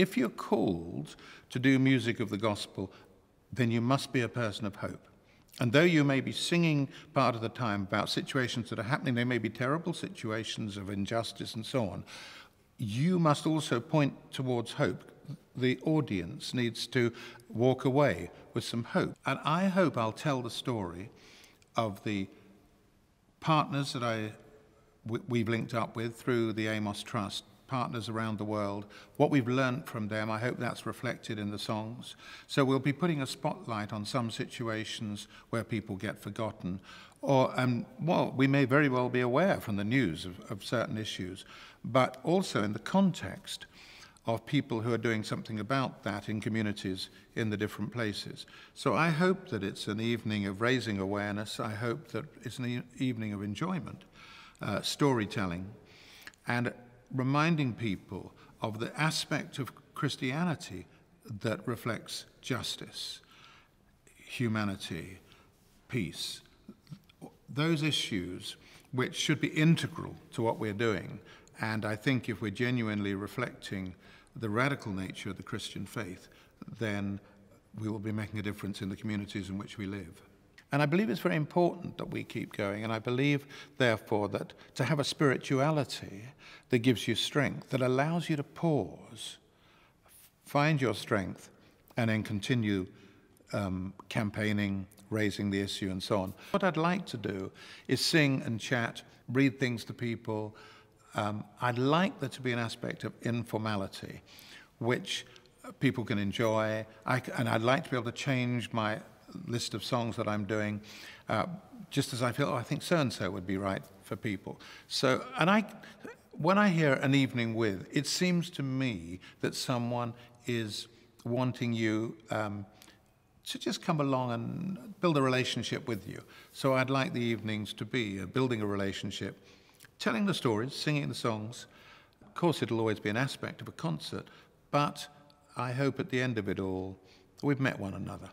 If you're called to do music of the gospel, then you must be a person of hope. And though you may be singing part of the time about situations that are happening, they may be terrible situations of injustice and so on, you must also point towards hope. The audience needs to walk away with some hope. And I hope I'll tell the story of the partners that I, we've linked up with through the Amos Trust partners around the world. What we've learnt from them, I hope that's reflected in the songs. So we'll be putting a spotlight on some situations where people get forgotten. Or, um, well, we may very well be aware from the news of, of certain issues, but also in the context of people who are doing something about that in communities in the different places. So I hope that it's an evening of raising awareness. I hope that it's an e evening of enjoyment, uh, storytelling, and reminding people of the aspect of Christianity that reflects justice, humanity, peace, those issues which should be integral to what we're doing. And I think if we're genuinely reflecting the radical nature of the Christian faith, then we will be making a difference in the communities in which we live. And I believe it's very important that we keep going. And I believe, therefore, that to have a spirituality that gives you strength, that allows you to pause, find your strength, and then continue um, campaigning, raising the issue, and so on. What I'd like to do is sing and chat, read things to people. Um, I'd like there to be an aspect of informality which uh, people can enjoy. I, and I'd like to be able to change my list of songs that I'm doing, uh, just as I feel, oh, I think so-and-so would be right for people. So, and I, when I hear an evening with, it seems to me that someone is wanting you um, to just come along and build a relationship with you. So I'd like the evenings to be uh, building a relationship, telling the stories, singing the songs. Of course, it'll always be an aspect of a concert, but I hope at the end of it all, we've met one another.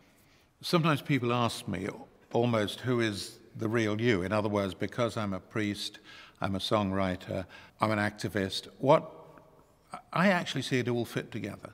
Sometimes people ask me almost who is the real you. In other words, because I'm a priest, I'm a songwriter, I'm an activist, what I actually see it all fit together.